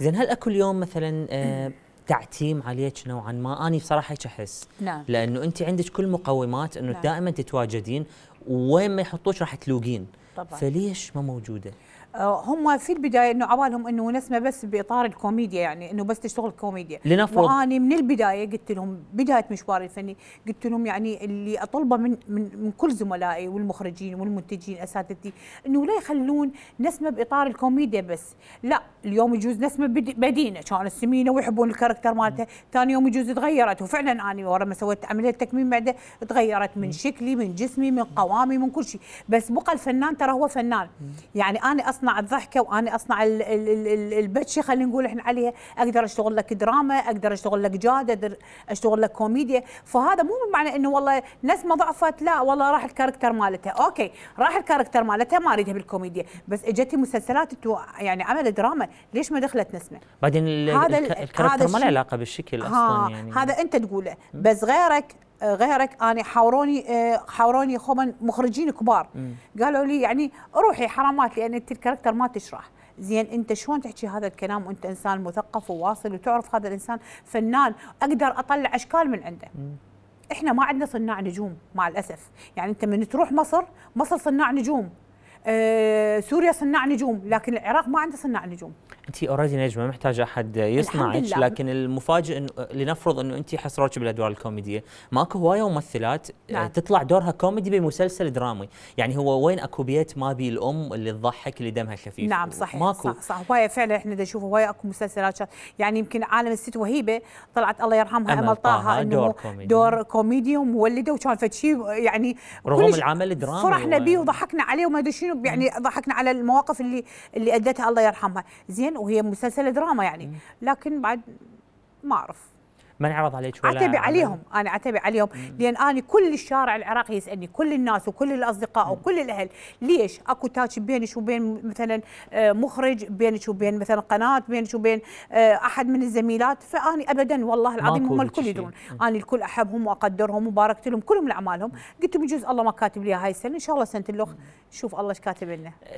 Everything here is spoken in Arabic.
زين هل اكو اليوم مثلا آه، تعتيم عليك نوعا ما انا بصراحه هيك احس نعم لانه انت عندك كل مقومات انه نعم. دائما تتواجدين وين ما يحطوك راح تلوقين طبعا فليش ما موجوده آه، هم في البدايه انه عبالهم انه نسمه بس باطار الكوميديا يعني انه بس تشتغل كوميديا لنفرض واني من البدايه قلت لهم بدايه مشواري الفني قلت لهم يعني اللي اطلبه من من, من كل زملائي والمخرجين والمنتجين اساتذتي انه لا يخلون نسمه باطار الكوميديا بس لا اليوم يجوز نسمه بدينه كانت سمينه ويحبون الكاركتر مالته ثاني يوم يجوز تغيرت وفعلا انا ورا ما سويت عمليه تكميم معده تغيرت من شكلي من جسمي من قوامي من كل شيء بس بقى الفنان ترى هو فنان يعني انا اصلا اصنع الضحكه وانا اصنع البتشي خلينا نقول احنا عليها اقدر اشتغل لك دراما اقدر اشتغل لك جاد اقدر اشتغل لك كوميديا فهذا مو بمعنى انه والله نسمه ضعفت لا والله راح الكاركتر مالتها اوكي راح الكاركتر مالتها ما اريدها بالكوميديا بس اجتي مسلسلات يعني عمل دراما ليش ما دخلت نسمه بعدين هذا الكاركتر ما له علاقه بالشكل اصلا يعني هذا انت تقوله بس غيرك غيرك انا حاوروني آه، حاوروني خوما مخرجين كبار قالوا لي يعني روحي حرامات لان انت الكاركتر ما تشرح زين انت شلون تحكي هذا الكلام وانت انسان مثقف وواصل وتعرف هذا الانسان فنان اقدر اطلع اشكال من عنده احنا ما عندنا صناع نجوم مع الاسف يعني انت من تروح مصر مصر صناع نجوم آه سوريا صناع نجوم لكن العراق ما عنده صناع نجوم انت اوريدي نجمه ما محتاجه احد يصنعك لكن المفاجئ إن لنفرض انه انت حصرتك بالادوار الكوميديه ماكو هوايه ممثلات آه، نعم. تطلع دورها كوميدي بمسلسل درامي يعني هو وين اكو بيت ما بي الام اللي تضحك اللي دمها خفيف نعم صحيح ماكو صح صح هوايه فعلا احنا نشوف هوايه اكو مسلسلات يعني يمكن عالم الست وهيبه طلعت الله يرحمها امل, أمل طه انه دور كوميدي دور كوميدي ومولده وكان فشي يعني رغم العمل الدرامي فرحنا بيه وضحكنا عليه وما ادري شنو يعني ضحكنا على المواقف اللي اللي ادتها الله يرحمها زين وهي مسلسل دراما يعني لكن بعد ما اعرف ما انعرض عليك ولا اعتبي عليهم انا اعتبي عليهم لان انا كل الشارع العراقي يسالني كل الناس وكل الاصدقاء مم. وكل الاهل ليش اكو تاج بينك وبين مثلا آه، مخرج بينك وبين مثلا قناه بينك وبين آه، احد من الزميلات فاني ابدا والله العظيم هم الكل يدرون انا الكل احبهم واقدرهم وباركت لهم كلهم لاعمالهم قلت بجوز الله ما كاتب لي هاي السنه ان شاء الله سنه الاخ شوف الله ايش كاتب لنا